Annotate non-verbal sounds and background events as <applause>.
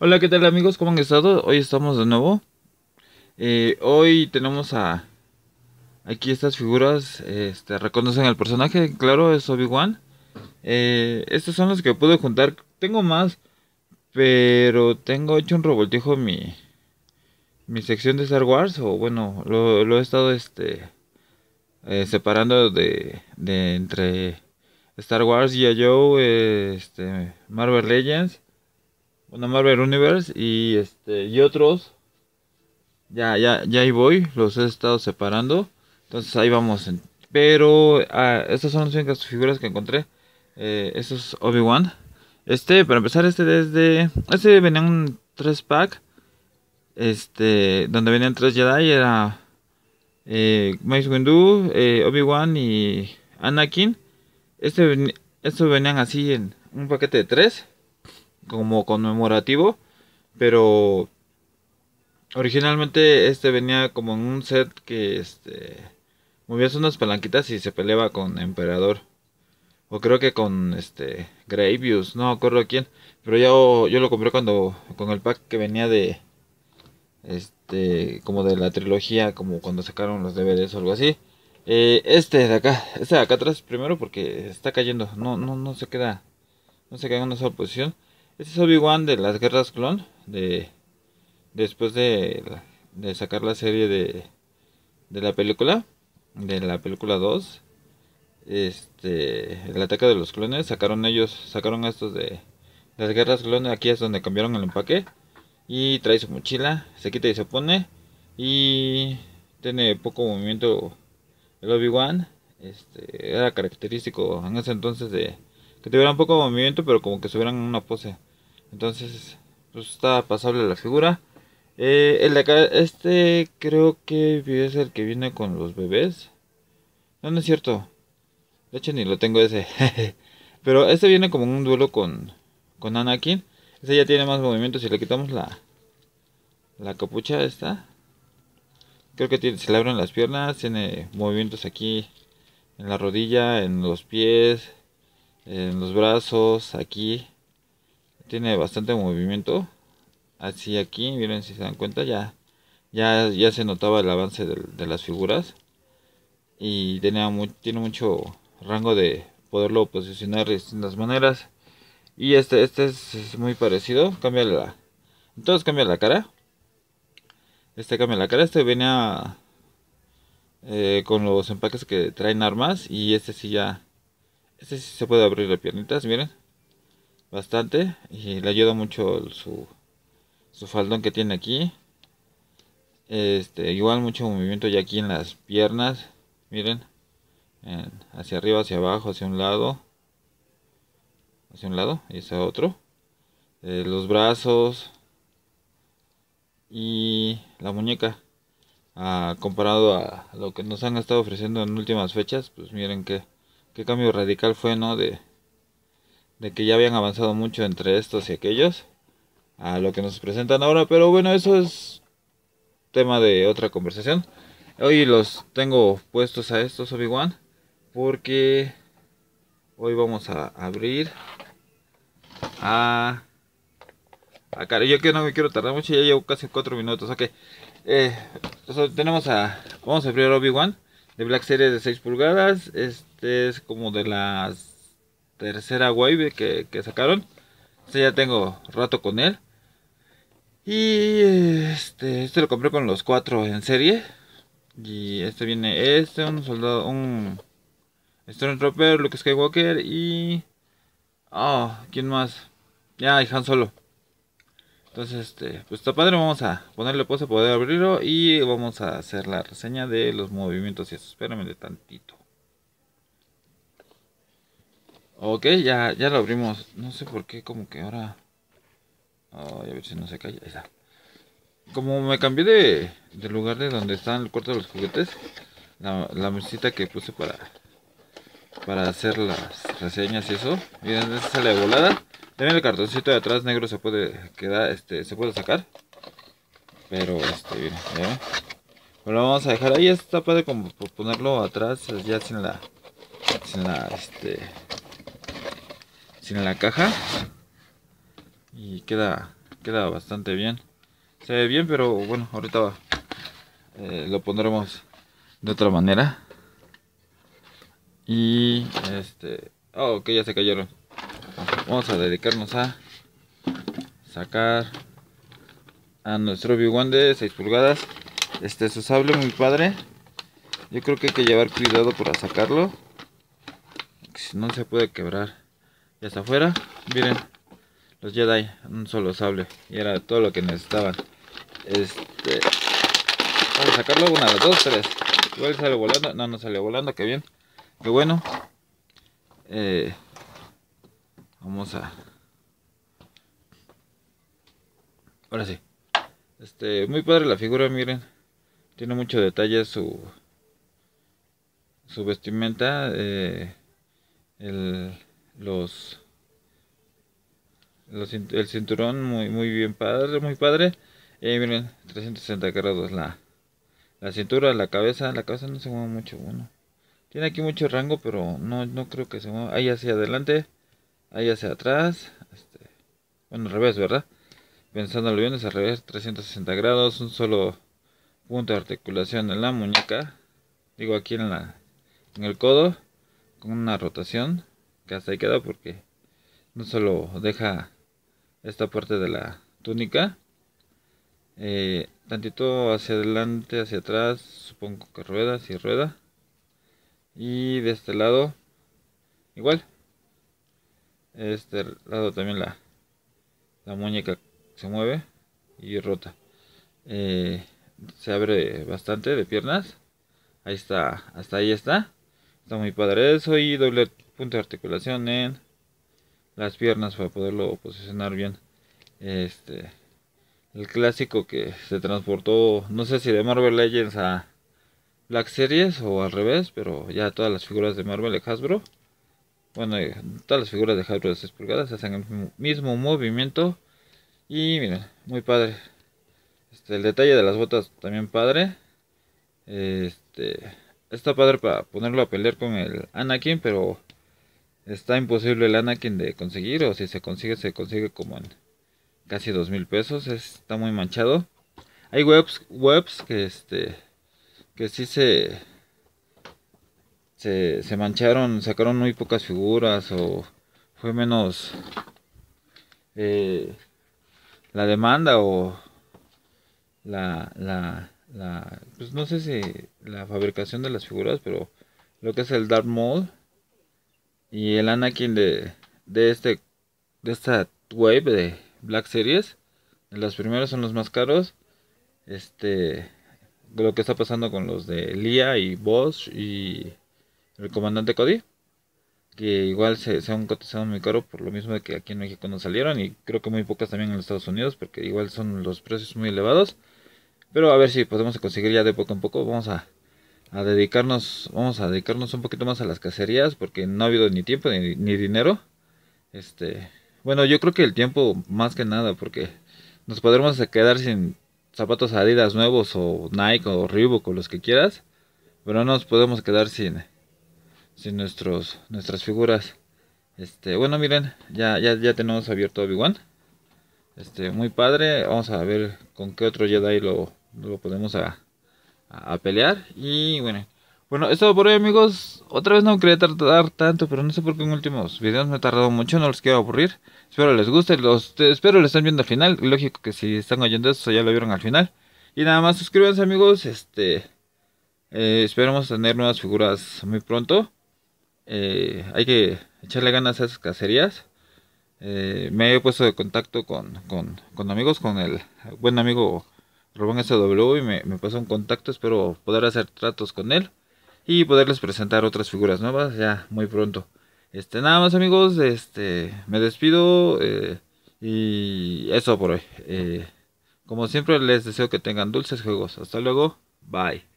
Hola, ¿qué tal amigos? ¿Cómo han estado? Hoy estamos de nuevo. Eh, hoy tenemos a... Aquí estas figuras, este, reconocen al personaje, claro, es Obi-Wan. Eh, estos son los que pude juntar. Tengo más, pero tengo hecho un revoltijo mi, mi sección de Star Wars, o bueno, lo, he estado este, eh, separando de, de entre Star Wars, G.I. Joe, este, Marvel Legends una Marvel Universe y este y otros. Ya, ya, ya ahí voy, los he estado separando. Entonces ahí vamos. Pero ah, estas son las únicas figuras que encontré. Eh, estos Obi-Wan. Este, para empezar, este desde. Este venían tres pack. Este, donde venían tres Jedi era. Eh, Mace Windu, eh, Obi-Wan y Anakin. Este, estos venían así en un paquete de tres como conmemorativo, pero originalmente este venía como en un set que este movías unas palanquitas y se peleaba con Emperador. O creo que con este Gravius, no acuerdo quién, pero ya yo, lo compré cuando con el pack que venía de este como de la trilogía, como cuando sacaron los DVDs o algo así. Eh, este de acá, este de acá atrás primero porque está cayendo, no no no se queda no se queda en una sola posición. Este es Obi-Wan de las Guerras Clon. De, después de, sacar la serie de, de la película. De la película 2. Este, el ataque de los clones. Sacaron ellos, sacaron estos de las Guerras Clon. Aquí es donde cambiaron el empaque. Y trae su mochila. Se quita y se pone. Y tiene poco movimiento el Obi-Wan. Este, era característico en ese entonces de que tuvieran poco movimiento, pero como que subieran en una pose. Entonces, pues está pasable la figura. Eh, este creo que es el que viene con los bebés. No, no es cierto. De hecho, ni lo tengo ese. <laughs> Pero este viene como un duelo con, con Anakin. Este ya tiene más movimientos Si le quitamos la, la capucha esta. Creo que tiene, se le abren las piernas. Tiene movimientos aquí. En la rodilla, en los pies. En los brazos, aquí tiene bastante movimiento así aquí miren si se dan cuenta ya ya, ya se notaba el avance de, las figuras y tenía tiene mucho rango de poderlo posicionar de distintas maneras y este este es, muy parecido cambia la entonces cambia la cara este cambia la cara este venía eh, con los empaques que traen armas y este sí ya este sí se puede abrir las piernitas miren bastante y le ayuda mucho su, su faldón que tiene aquí. Este, igual mucho movimiento ya aquí en las piernas, miren, hacia arriba, hacia abajo, hacia un lado, hacia un lado y hacia otro. Eh, los brazos y la muñeca. Ah, comparado a lo que nos han estado ofreciendo en últimas fechas, pues miren qué, qué cambio radical fue, ¿no? De, de que ya habían avanzado mucho entre estos y aquellos a lo que nos presentan ahora, pero bueno, eso es tema de otra conversación. Hoy los tengo puestos a estos Obi-Wan porque hoy vamos a abrir a Acá cara, yo que no me quiero tardar mucho, ya llevo casi 4 minutos, ok. Eh, tenemos a... Vamos a abrir Obi-Wan de Black Series de 6 pulgadas. Este es como de las tercera wave que, sacaron. Este ya tengo rato con él. Y este, este lo compré con los cuatro en serie. Y este viene este, un soldado, un Stormtrooper, Luke Skywalker y... Oh, ¿quién más? Ya, y Han Solo. Entonces, este, pues está padre, vamos a ponerle a poder abrirlo y vamos a hacer la reseña de los movimientos y eso. Espérame de tantito. Ok, ya, ya lo abrimos. No sé por qué, como que ahora... Ay, a ver si no se cae. Ahí Como me cambié de, lugar de donde están el cuarto de los juguetes, la, mesita que puse para para hacer las reseñas y eso. Miren, esa sale de volada. También el cartoncito de atrás negro se puede quedar, este, se puede sacar. Pero este, miren, ¿eh? lo vamos a dejar ahí. Está puede como ponerlo atrás, ya sin la, sin la, este, sin la caja. Y queda, queda bastante bien. Se ve bien, pero bueno, ahorita eh, lo pondremos de otra manera. Y este... Oh, ok, ya se cayeron. Vamos a dedicarnos a sacar a nuestro view one de 6 pulgadas. Este es sable muy padre. Yo creo que hay que llevar cuidado para sacarlo. Si no se puede quebrar hasta afuera, miren, los Jedi, un solo sable. Y era todo lo que necesitaban. Este. Vamos a sacarlo, una, dos, tres. Igual sale volando. No, no sale volando, que bien. Que bueno. Eh, vamos a. Ahora sí. Este, muy padre la figura, miren. Tiene mucho detalle su. Su vestimenta. Eh, el los, el cinturón muy muy bien padre muy padre y miren 360 grados la la cintura la cabeza la cabeza no se mueve mucho bueno tiene aquí mucho rango pero no no creo que se mueva ahí hacia adelante ahí hacia atrás este, bueno al revés verdad pensándolo bien es al revés 360 grados un solo punto de articulación en la muñeca digo aquí en la en el codo con una rotación que hasta ahí queda porque no solo deja esta parte de la túnica eh, tantito hacia adelante hacia atrás supongo que rueda si rueda y de este lado igual este lado también la muñeca se mueve y rota eh, se abre bastante de piernas ahí está hasta ahí está Está muy padre eso y doble punto de articulación en las piernas para poderlo posicionar bien. Este, el clásico que se transportó, no sé si de Marvel Legends a Black Series o al revés, pero ya todas las figuras de Marvel y Hasbro, bueno, eh, todas las figuras de Hasbro de 6 pulgadas hacen el mismo movimiento. Y miren, muy padre. Este, el detalle de las botas también padre. Este Está padre para ponerlo a pelear con el Anakin, pero está imposible el Anakin de conseguir. O si se consigue, se consigue como en casi dos mil pesos. Está muy manchado. Hay webs, webs que este. que sí se, se. se mancharon. Sacaron muy pocas figuras. O fue menos. Eh, la demanda o la, la, la pues no sé si la fabricación de las figuras, pero lo que es el Dark Maul y el Anakin de, de este de esta wave de Black Series, los primeros son los más caros. Este lo que está pasando con los de Lia y Bosch y el comandante Cody, que igual se, han cotizado muy caro por lo mismo de que aquí en México no salieron y creo que muy pocas también en los Estados Unidos porque igual son los precios muy elevados. Pero a ver si podemos conseguir ya de poco en poco. Vamos a, dedicarnos, vamos a dedicarnos un poquito más a las cacerías porque no ha habido ni tiempo ni, dinero. Este, bueno, yo creo que el tiempo más que nada porque nos podremos quedar sin zapatos Adidas nuevos o Nike o Reebok o los que quieras, pero no nos podemos quedar sin sin nuestros nuestras figuras. Este, bueno, miren, ya ya ya tenemos abierto Obi-Wan. Este, muy padre, vamos a ver con qué otro Jedi lo lo podemos a, a, pelear. Y bueno, bueno, esto por hoy amigos. Otra vez no quería tardar tanto, pero no sé por qué en últimos videos me he tardado mucho, no los quiero aburrir. Espero les guste, los, espero les estén viendo al final. Lógico que si están oyendo esto ya lo vieron al final. Y nada más suscríbanse amigos, este... Eh, esperemos tener nuevas figuras muy pronto. Eh, hay que echarle ganas a esas cacerías. Eh, me he puesto de contacto con, con, con amigos, con el buen amigo ese SW y me, me pasó un contacto, espero poder hacer tratos con él y poderles presentar otras figuras nuevas ya muy pronto. Este, nada más amigos, este, me despido eh, y eso por hoy. Eh, como siempre les deseo que tengan dulces juegos. Hasta luego, bye.